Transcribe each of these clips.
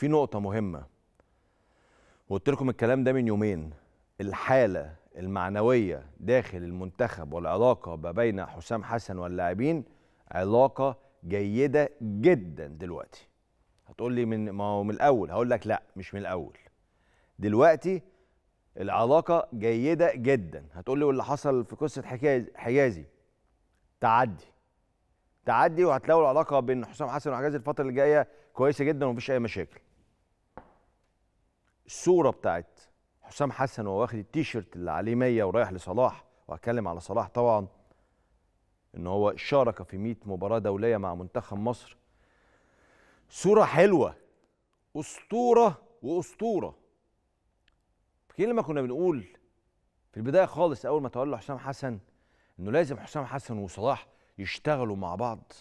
في نقطه مهمه وقلت لكم الكلام ده من يومين الحاله المعنويه داخل المنتخب والعلاقه ما بين حسام حسن واللاعبين علاقه جيده جدا دلوقتي هتقول لي من ما هو من الاول هقول لك لا مش من الاول دلوقتي العلاقه جيده جدا هتقول لي واللي حصل في قصه حجازي تعدي تعدي وهتلاقوا العلاقه بين حسام حسن وعجاز الفتره اللي جايه كويسه جدا ومفيش اي مشاكل الصوره بتاعت حسام حسن وهو واخد التيشيرت اللي عليه 100 ورايح لصلاح وهتكلم على صلاح طبعا ان هو شارك في 100 مباراه دوليه مع منتخب مصر صوره حلوه اسطوره واسطوره فاكرين لما كنا بنقول في البدايه خالص اول ما تولى حسام حسن انه لازم حسام حسن وصلاح يشتغلوا مع بعض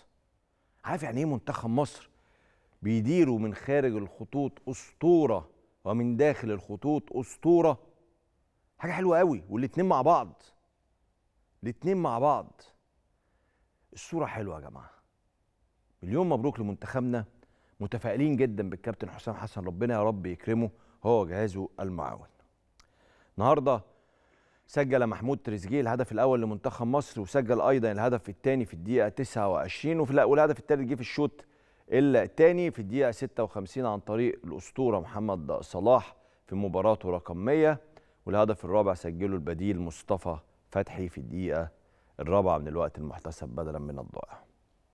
عارف يعني ايه منتخب مصر بيديروا من خارج الخطوط اسطوره ومن داخل الخطوط اسطوره حاجه حلوه قوي والاتنين مع بعض الاتنين مع بعض الصوره حلوه يا جماعه مليون مبروك لمنتخبنا متفائلين جدا بالكابتن حسام حسن ربنا يا رب يكرمه هو جهازه المعاون النهارده سجل محمود تريزيجيه الهدف الاول لمنتخب مصر وسجل ايضا الهدف الثاني في الدقيقه 29 وفي والهدف الثالث جه في الشوط الثاني في الدقيقه 56 عن طريق الاسطوره محمد صلاح في مباراته رقم 100 والهدف الرابع سجله البديل مصطفى فتحي في الدقيقه الرابعه من الوقت المحتسب بدلا من الضائع